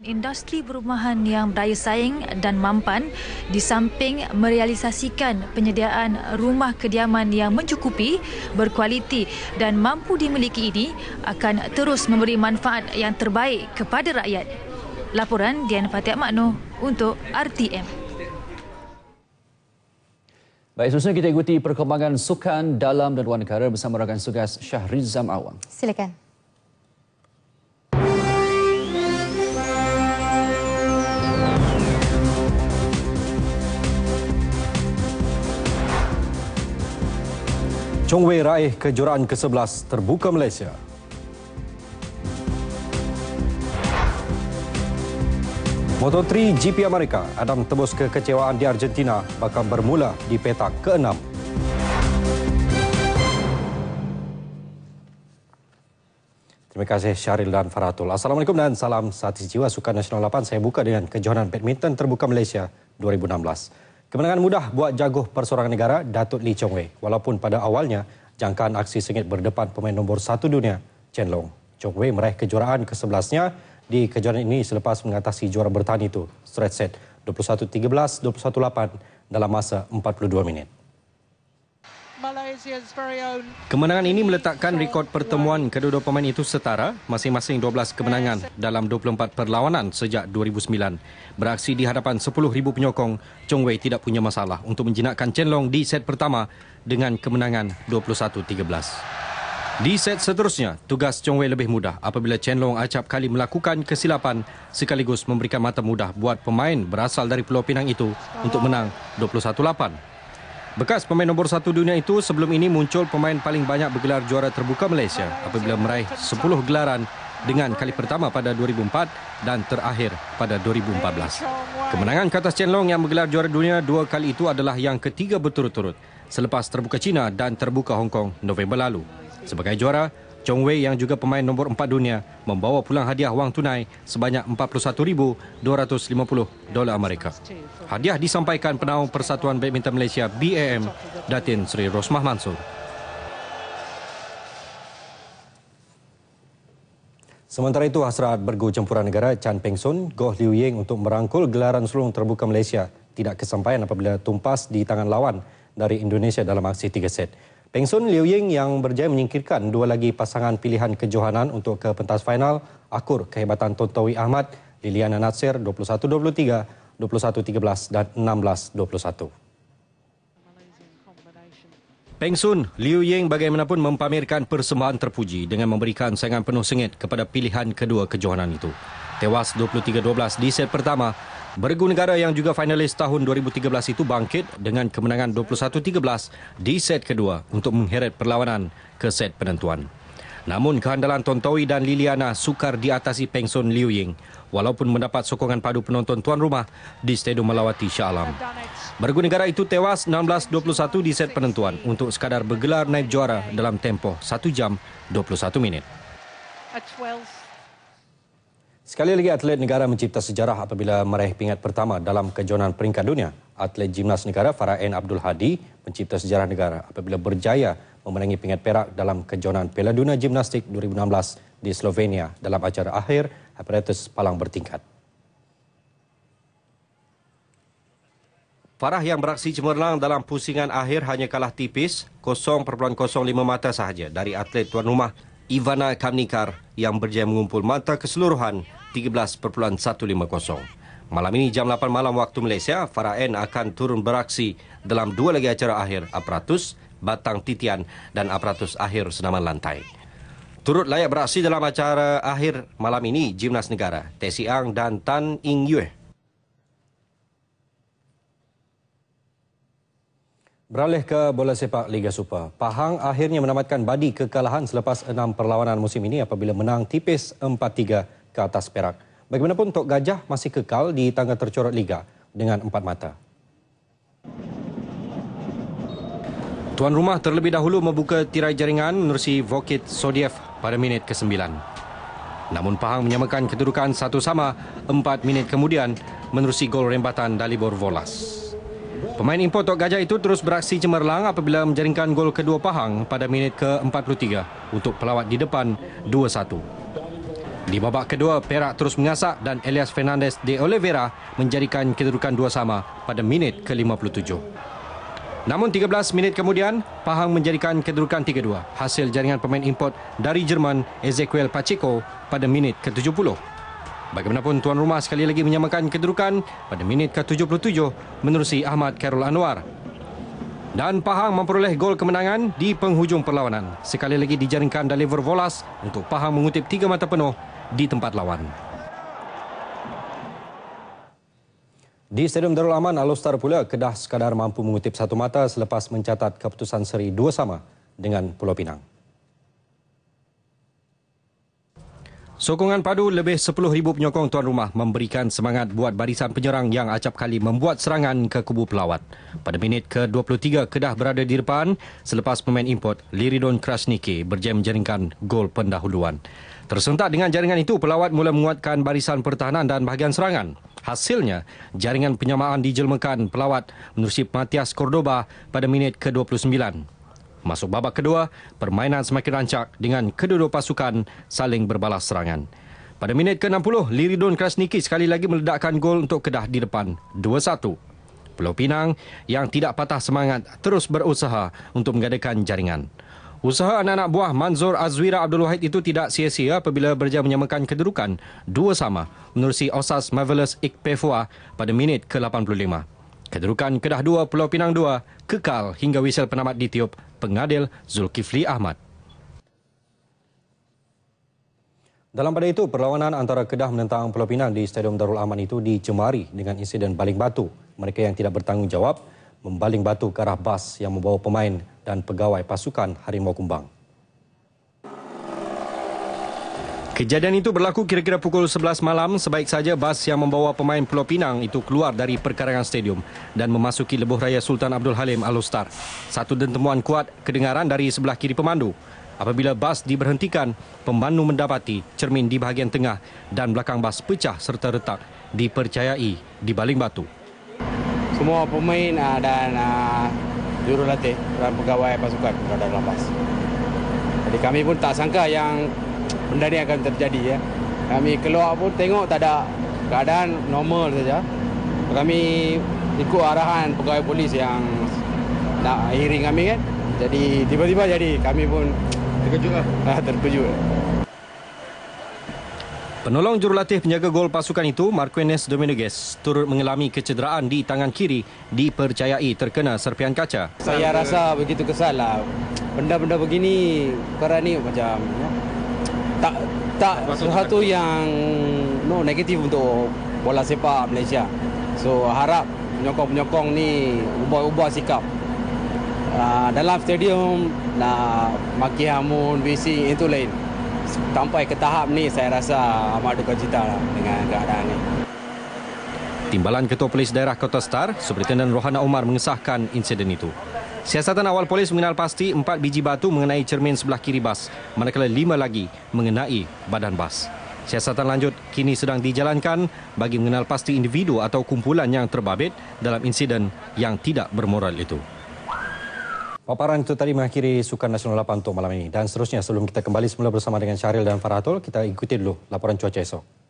S1: Industri perumahan yang berdaya saing dan mampan di samping merealisasikan penyediaan rumah kediaman yang mencukupi, berkualiti dan mampu dimiliki ini akan terus memberi manfaat yang terbaik kepada rakyat. Laporan Dian Fatia Makno untuk RTM.
S2: Baik, selanjutnya kita ikuti perkembangan sukan dalam dan luar negara bersama rakan sugas Syahrizam Awam.
S1: Silakan.
S6: Chong Wei raih kejuaraan ke-11 terbuka Malaysia. Moto3 GP Amerika Adam tebus kekecewaan di Argentina bakal bermula di petak ke-6. Terima kasih Syaril dan Faratul. Assalamualaikum dan salam satis jiwa Sukan Nasional 8. Saya buka dengan kejohanan badminton terbuka Malaysia 2016. Kemenangan mudah buat jaguh persorangan negara Datuk Lee Chong Wei. Walaupun pada awalnya jangkaan aksi sengit berdepan pemain nombor satu dunia Chen Long. Chong Wei meraih kejuaraan ke-11nya di kejuaraan ini selepas mengatasi juara bertahan itu, straight set 21-13, 21-8 dalam masa 42 minit. Kemenangan ini meletakkan rekod pertemuan kedua-dua pemain itu setara masing-masing 12 kemenangan dalam 24 perlawanan sejak 2009. Beraksi di hadapan 10,000 penyokong, Chong Wei tidak punya masalah untuk menjinakkan Chen Long di set pertama dengan kemenangan 21-13. Di set seterusnya, tugas Chong Wei lebih mudah apabila Chen Long acap kali melakukan kesilapan sekaligus memberikan mata mudah buat pemain berasal dari Pulau Pinang itu untuk menang 21-8. Bekas pemain nombor satu dunia itu sebelum ini muncul pemain paling banyak bergelar juara terbuka Malaysia apabila meraih 10 gelaran dengan kali pertama pada 2004 dan terakhir pada 2014. Kemenangan ke atas Chen Long yang bergelar juara dunia dua kali itu adalah yang ketiga berturut-turut selepas terbuka China dan terbuka Hong Kong November lalu. Sebagai juara, Chong Wei yang juga pemain nombor empat dunia membawa pulang hadiah wang tunai sebanyak 41,250 dolar Amerika. Hadiah disampaikan penaung Persatuan Badminton Malaysia BAM, Datin Sri Rosmah Mansur. Sementara itu, hasrat bergu campuran negara Chan Peng Sun, Goh Liu Ying untuk merangkul gelaran sulung terbuka Malaysia tidak kesampaian apabila tumpas di tangan lawan dari Indonesia dalam aksi tiga set. Peng Sun Liu Ying yang berjaya menyingkirkan dua lagi pasangan pilihan kejohanan untuk ke pentas final akur kehebatan Tontowi Ahmad, Liliana Natsir 21-23, 21-13 dan 16-21. Peng Sun Liu Ying bagaimanapun mempamerkan persembahan terpuji dengan memberikan saingan penuh sengit kepada pilihan kedua kejohanan itu. Tewas 23-12 di set pertama Bergu negara yang juga finalis tahun 2013 itu bangkit dengan kemenangan 21-13 di set kedua untuk mengheret perlawanan ke set penentuan. Namun kehandalan Tontowi dan Liliana sukar diatasi Pengson Liu Ying walaupun mendapat sokongan padu penonton tuan rumah di Stadium Melawati Shah Alam. Bergu negara itu tewas 16-21 di set penentuan untuk sekadar bergelar naib juara dalam tempoh 1 jam 21 minit. 12 Sekali lagi atlet negara mencipta sejarah apabila meraih pingat pertama dalam kejohanan peringkat dunia. Atlet gimnas negara Farah N. Abdul Hadi mencipta sejarah negara apabila berjaya memenangi pingat perak dalam kejohanan Piala Dunia Gimnastik 2016 di Slovenia dalam acara akhir apparatus palang bertingkat. Farah yang beraksi cemerlang dalam pusingan akhir hanya kalah tipis 0.05 mata sahaja dari atlet tuan rumah Ivana Kamnikar yang berjaya mengumpul mata keseluruhan 13.150. Malam ini jam 8 malam waktu Malaysia, Farah N akan turun beraksi dalam dua lagi acara akhir Apratus Batang Titian dan Apratus Akhir Senaman Lantai. Turut layak beraksi dalam acara akhir malam ini, Gimnas Negara, Tesi Ang dan Tan Ing Yueh. Beralih ke bola sepak Liga Super. Pahang akhirnya menamatkan badi kekalahan selepas enam perlawanan musim ini apabila menang tipis 4-3 ke atas Perak. Bagaimanapun Tok Gajah masih kekal di tangga tercorot Liga dengan empat mata. Tuan rumah terlebih dahulu membuka tirai jaringan menerusi Vokit Sodiev pada minit ke-9. Namun Pahang menyamakan kedudukan satu sama empat minit kemudian menerusi gol rembatan Dalibor Volas. Volas. Pemain import Tok Gajah itu terus beraksi cemerlang apabila menjaringkan gol kedua Pahang pada minit ke-43 untuk pelawat di depan 2-1. Di babak kedua, Perak terus mengasak dan Elias Fernandez de Oliveira menjadikan kedudukan dua sama pada minit ke-57. Namun 13 minit kemudian, Pahang menjadikan kedudukan 3-2 hasil jaringan pemain import dari Jerman Ezequiel Pacheco pada minit ke-70. Bagaimanapun tuan rumah sekali lagi menyamakan kedudukan pada minit ke-77 menerusi Ahmad Khairul Anwar. Dan Pahang memperoleh gol kemenangan di penghujung perlawanan. Sekali lagi dijaringkan Deliver Volas untuk Pahang mengutip tiga mata penuh di tempat lawan. Di Stadium Darul Aman, Alustar pula Kedah sekadar mampu mengutip satu mata selepas mencatat keputusan seri dua sama dengan Pulau Pinang. Sokongan padu lebih 10,000 penyokong tuan rumah memberikan semangat buat barisan penyerang yang acap kali membuat serangan ke kubu pelawat. Pada minit ke-23, Kedah berada di depan selepas pemain import Liridon Krasniki berjaya menjaringkan gol pendahuluan. Tersentak dengan jaringan itu, pelawat mula menguatkan barisan pertahanan dan bahagian serangan. Hasilnya, jaringan penyamaan dijelmakan pelawat menerusi Matias Cordoba pada minit ke-29. Masuk babak kedua, permainan semakin rancak dengan kedua-dua pasukan saling berbalas serangan. Pada minit ke-60, Liridon Krasniki sekali lagi meledakkan gol untuk Kedah di depan 2-1. Pulau Pinang yang tidak patah semangat terus berusaha untuk menggadakan jaringan. Usaha anak-anak buah Manzor Azwira Abdul Wahid itu tidak sia-sia apabila berjaya menyamakan kedudukan dua sama menerusi Osas Marvelous Ikpefua pada minit ke-85. Kedudukan Kedah 2 Pulau Pinang 2 kekal hingga wisel penamat ditiup pengadil Zulkifli Ahmad. Dalam pada itu, perlawanan antara Kedah menentang Pulau Pinang di Stadium Darul Aman itu dicemari dengan insiden baling batu. Mereka yang tidak bertanggungjawab membaling batu ke arah bas yang membawa pemain dan pegawai pasukan Harimau Kumbang. Kejadian itu berlaku kira-kira pukul 11 malam sebaik saja bas yang membawa pemain Pulau Pinang itu keluar dari perkarangan stadium dan memasuki lebuh raya Sultan Abdul Halim Alostar. Satu dentemuan kuat kedengaran dari sebelah kiri pemandu. Apabila bas diberhentikan, pemandu mendapati cermin di bahagian tengah dan belakang bas pecah serta retak dipercayai di baling batu.
S3: Semua pemain ah, dan ah, jurulatih dan pegawai pasukan berada dalam bas. Jadi kami pun tak sangka yang benda ni akan terjadi ya. Kami keluar pun tengok tak ada keadaan normal saja. Kami ikut arahan pegawai polis yang
S6: nak hearing kami kan. Jadi tiba-tiba jadi kami pun terkejutlah. Ah, terkejut. Penolong jurulatih penjaga gol pasukan itu, Marquinhos Dominguez, turut mengalami kecederaan di tangan kiri dipercayai terkena serpihan kaca. Saya rasa
S3: begitu kesal lah. Benda-benda begini, perani macam ya, tak tak sesuatu yang no negatif untuk bola sepak Malaysia. So harap penyokong-penyokong ni ubah-ubah sikap. Uh, dalam stadium nak maki hamun, visi itu lain. Sampai ke tahap ni saya rasa amat duka cita lah dengan keadaan ni.
S6: Timbalan Ketua Polis Daerah Kota Star, Superintendent Rohana Omar mengesahkan insiden itu. Siasatan awal polis mengenal pasti empat biji batu mengenai cermin sebelah kiri bas, manakala lima lagi mengenai badan bas. Siasatan lanjut kini sedang dijalankan bagi mengenal pasti individu atau kumpulan yang terbabit dalam insiden yang tidak bermoral itu. Paparan itu tadi mengakhiri Sukan Nasional 8 untuk malam ini. Dan seterusnya sebelum kita kembali semula bersama dengan Syaril dan Farhatul, kita ikuti dulu laporan cuaca esok.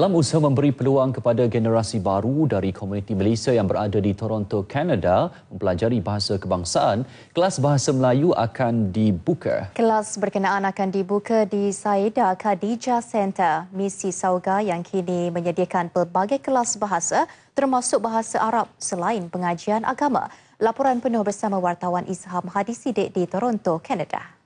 S2: Dalam usaha memberi peluang kepada generasi baru dari komuniti Malaysia yang berada di Toronto, Canada mempelajari bahasa kebangsaan, kelas bahasa Melayu akan dibuka.
S1: Kelas berkenaan akan dibuka di Saida Khadija Centre, misi Sauga yang kini menyediakan pelbagai kelas bahasa termasuk bahasa Arab selain pengajian agama. Laporan penuh bersama wartawan Isham Hadi Sidik di Toronto, Canada.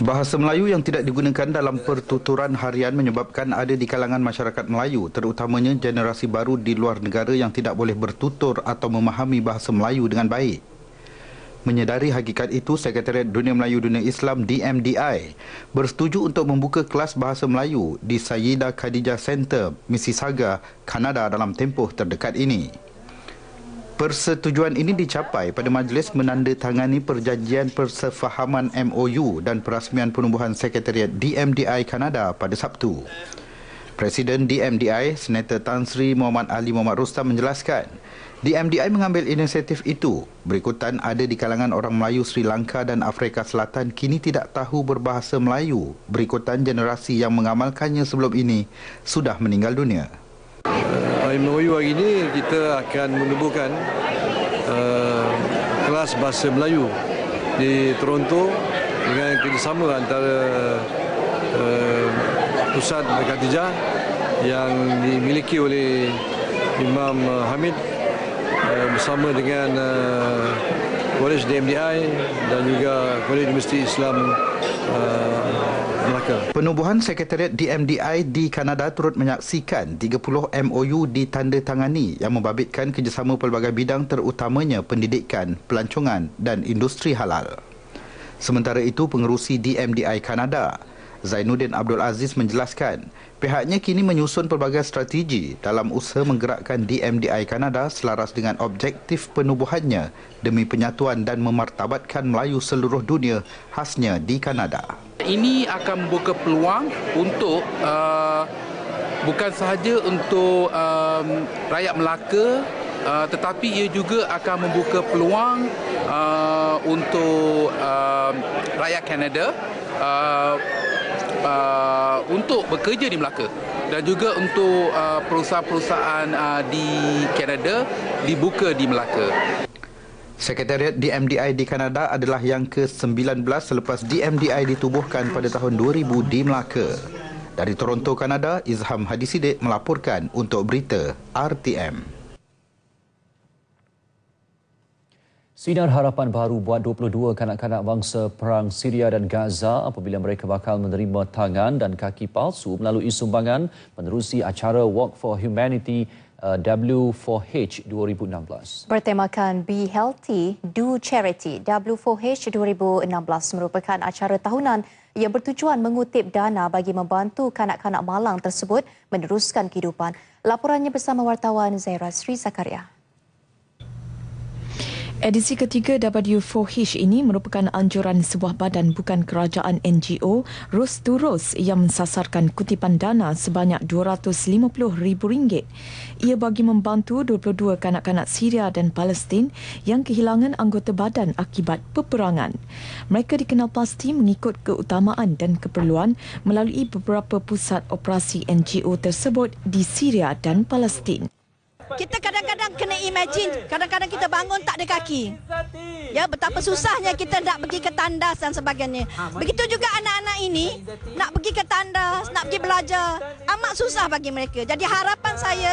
S3: Bahasa Melayu yang tidak digunakan dalam pertuturan harian menyebabkan ada di kalangan masyarakat Melayu, terutamanya generasi baru di luar negara yang tidak boleh bertutur atau memahami bahasa Melayu dengan baik. Menyedari hakikat itu, Sekretariat Dunia Melayu Dunia Islam DMDI bersetuju untuk membuka kelas bahasa Melayu di Sayyidah Khadijah Center, Mississauga, Kanada dalam tempoh terdekat ini. Persetujuan ini dicapai pada majlis menandatangani perjanjian persefahaman MOU dan perasmian penubuhan sekretariat DMDI Kanada pada Sabtu. Presiden DMDI, Senator Tan Sri Muhammad Ali Muhammad Rustam menjelaskan, DMDI mengambil inisiatif itu berikutan ada di kalangan orang Melayu Sri Lanka dan Afrika Selatan kini tidak tahu berbahasa Melayu berikutan generasi yang mengamalkannya sebelum ini sudah meninggal dunia.
S5: Uh, MOU hari ini kita akan menubuhkan uh, eh, kelas bahasa Melayu di Toronto dengan kerjasama antara uh, pusat Khatijah yang dimiliki oleh Imam Hamid uh, bersama dengan uh, Kolej DMDI dan juga Kolej Universiti Islam uh, Melaka.
S3: Penubuhan Sekretariat DMDI di Kanada turut menyaksikan 30 MOU ditandatangani yang membabitkan kerjasama pelbagai bidang terutamanya pendidikan, pelancongan dan industri halal. Sementara itu, pengerusi DMDI Kanada, Zainuddin Abdul Aziz menjelaskan Pihaknya kini menyusun pelbagai strategi dalam usaha menggerakkan DMDI Kanada selaras dengan objektif penubuhannya demi penyatuan dan memartabatkan Melayu seluruh dunia khasnya di Kanada. Ini akan membuka peluang untuk uh, bukan sahaja untuk um, rakyat Melaka Uh, tetapi ia juga akan membuka peluang uh, untuk uh, rakyat Kanada uh, Uh, untuk bekerja di Melaka dan juga untuk uh, perusahaan-perusahaan uh, di Kanada dibuka di Melaka. Sekretariat DMDI di Kanada adalah yang ke-19 selepas DMDI ditubuhkan pada tahun 2000 di Melaka. Dari Toronto, Kanada, Izham Hadi melaporkan untuk berita RTM.
S2: Sinar harapan baru buat 22 kanak-kanak bangsa perang Syria dan Gaza apabila mereka bakal menerima tangan dan kaki palsu melalui sumbangan menerusi acara Walk for Humanity W4H uh, 2016.
S1: Bertemakan Be Healthy, Do Charity, W4H 2016 merupakan acara tahunan yang bertujuan mengutip dana bagi membantu kanak-kanak malang tersebut meneruskan kehidupan. Laporannya bersama wartawan Zaira Sri Zakaria. Edisi
S7: ketiga W4H ini merupakan anjuran sebuah badan bukan kerajaan NGO Rose to Rose yang mensasarkan kutipan dana sebanyak RM250,000. Ia bagi membantu 22 kanak-kanak Syria dan Palestin yang kehilangan anggota badan akibat peperangan. Mereka dikenal pasti mengikut keutamaan dan keperluan melalui beberapa pusat operasi NGO tersebut di Syria dan Palestin.
S1: Kita kadang-kadang kena imagine, kadang-kadang kita bangun tak ada kaki. Ya, betapa susahnya kita nak pergi ke tandas dan sebagainya. Begitu juga anak-anak ini nak pergi ke tandas, nak pergi belajar, amat susah bagi mereka. Jadi harapan saya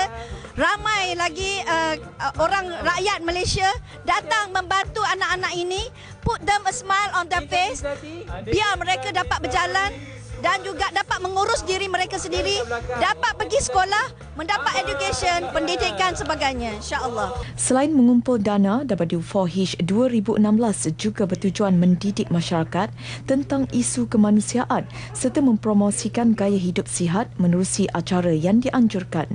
S1: ramai lagi uh, orang rakyat Malaysia datang membantu anak-anak ini, put them a smile on their face, biar mereka dapat berjalan dan juga dapat mengurus diri mereka sendiri, dapat pergi sekolah, mendapat education, pendidikan sebagainya. InsyaAllah.
S7: Selain mengumpul dana, W4H 2016 juga bertujuan mendidik masyarakat tentang isu kemanusiaan serta mempromosikan gaya hidup sihat menerusi acara yang dianjurkan.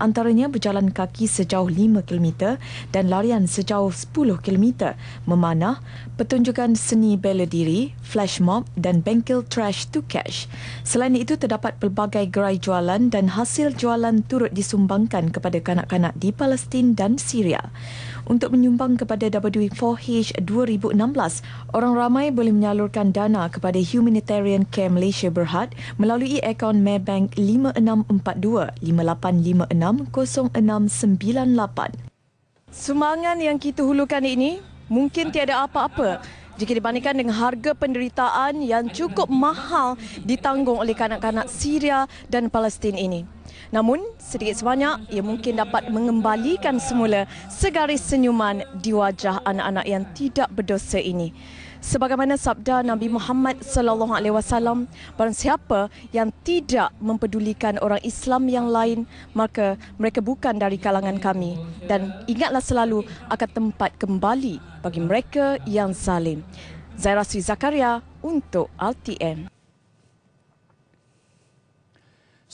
S7: Antaranya berjalan kaki sejauh 5 km dan larian sejauh 10 km memanah, pertunjukan seni bela diri, flash mob dan bengkel trash to cash. Selain itu, terdapat pelbagai gerai jualan dan hasil jualan turut disumbangkan kepada kanak-kanak di Palestin dan Syria. Untuk menyumbang kepada W4H 2016, orang ramai boleh menyalurkan dana kepada Humanitarian Care Malaysia Berhad melalui akaun Maybank 5642 5856 0698. Sumangan yang kita hulukan ini mungkin tiada apa-apa jika dibandingkan dengan harga penderitaan yang cukup mahal ditanggung oleh kanak-kanak Syria dan Palestin ini. Namun, sedikit sebanyak ia mungkin dapat mengembalikan semula segaris senyuman di wajah anak-anak yang tidak berdosa ini sebagaimana sabda Nabi Muhammad sallallahu alaihi wasallam barang siapa yang tidak mempedulikan orang Islam yang lain maka mereka bukan dari kalangan kami dan ingatlah selalu akan tempat kembali bagi mereka yang zalim Zairah Sri Zakaria untuk RTM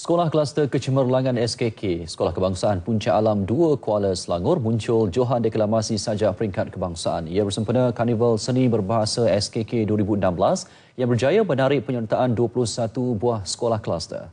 S2: Sekolah Kluster Kecemerlangan SKK, Sekolah Kebangsaan Punca Alam 2 Kuala Selangor muncul Johan Deklamasi saja peringkat kebangsaan. Ia bersempena Karnival Seni Berbahasa SKK 2016 yang berjaya menarik penyertaan 21 buah sekolah kluster.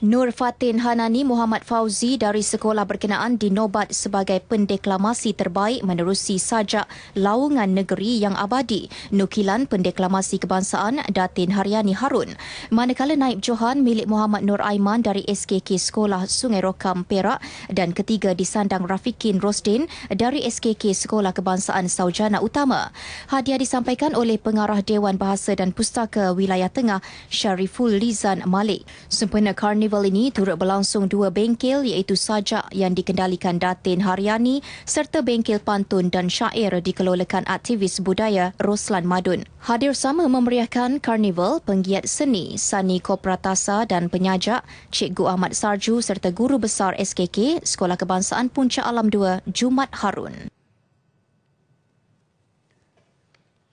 S1: Nur Fatin Hanani Muhammad Fauzi dari sekolah berkenaan dinobat sebagai pendeklamasi terbaik menerusi sajak Laungan Negeri yang Abadi, nukilan pendeklamasi kebangsaan Datin Haryani Harun. Manakala Naib Johan milik Muhammad Nur Aiman dari SKK Sekolah Sungai Rokam Perak dan ketiga disandang Rafikin Rosdin dari SKK Sekolah Kebangsaan Saujana Utama. Hadiah disampaikan oleh Pengarah Dewan Bahasa dan Pustaka Wilayah Tengah Syariful Lizan Malik. Sempena Karnival festival ini turut berlangsung dua bengkel iaitu Sajak yang dikendalikan Datin Haryani serta bengkel pantun dan syair dikelolakan aktivis budaya Roslan Madun. Hadir sama memeriahkan karnival, penggiat seni, Sani Kopratasa dan penyajak, Cikgu Ahmad Sarju serta guru besar SKK, Sekolah Kebangsaan Puncak Alam 2, Jumat Harun.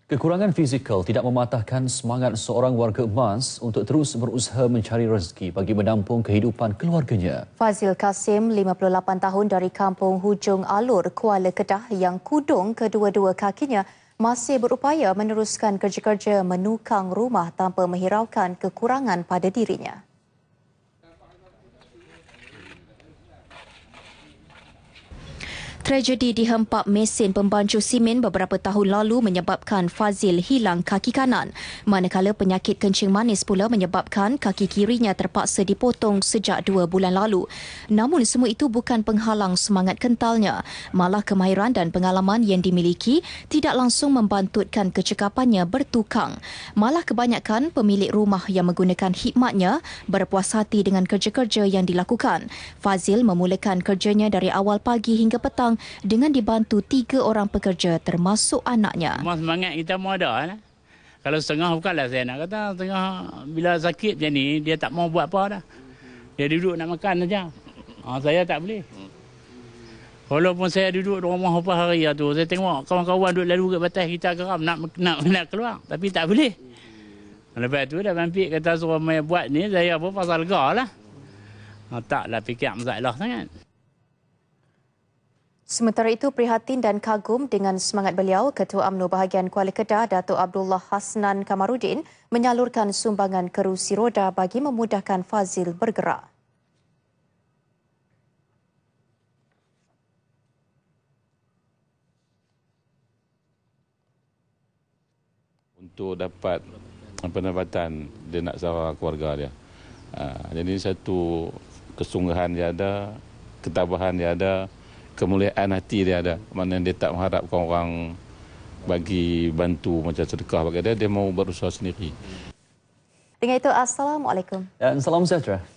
S2: Kekurangan fizikal tidak mematahkan semangat seorang warga emas untuk terus berusaha mencari rezeki bagi menampung kehidupan
S1: keluarganya. Fazil Kasim, 58 tahun dari kampung Hujung Alur, Kuala Kedah yang kudung kedua-dua kakinya, masih berupaya meneruskan kerja-kerja menukang rumah tanpa menghiraukan kekurangan pada dirinya. Tragedi di hempap mesin pembancuh simen beberapa tahun lalu menyebabkan Fazil hilang kaki kanan. Manakala penyakit kencing manis pula menyebabkan kaki kirinya terpaksa dipotong sejak dua bulan lalu. Namun semua itu bukan penghalang semangat kentalnya. Malah kemahiran dan pengalaman yang dimiliki tidak langsung membantutkan kecekapannya bertukang. Malah kebanyakan pemilik rumah yang menggunakan hikmatnya berpuas hati dengan kerja-kerja yang dilakukan. Fazil memulakan kerjanya dari awal pagi hingga petang dengan dibantu tiga orang pekerja termasuk anaknya.
S3: Mas semangat kita mau ada. Lah. Kalau setengah bukanlah saya nak kata. Setengah bila sakit macam ni, dia tak mau buat apa dah. Dia duduk nak makan saja. Ha, saya tak boleh. Walaupun saya duduk di rumah apa hari lah tu, saya tengok kawan-kawan duduk lalu ke batas kita geram nak, nak, nak keluar. Tapi tak boleh. Lepas tu dah mampik kata suruh main buat ni, saya pun pasal gar lah. Ha, ah, taklah fikir masalah sangat.
S1: Sementara itu, prihatin dan kagum dengan semangat beliau, Ketua UMNO bahagian Kuala Kedah, Datuk Abdullah Hasnan Kamarudin, menyalurkan sumbangan kerusi roda bagi memudahkan Fazil bergerak.
S5: Untuk dapat pendapatan, dia nak sara keluarga dia. Ah, jadi satu kesungguhan dia ada, ketabahan dia ada, kemuliaan hati dia ada. Maknanya dia tak mengharapkan orang bagi bantu macam sedekah bagi dia. Dia mau berusaha sendiri.
S1: Dengan itu, Assalamualaikum.
S5: Ya,
S2: Assalamualaikum.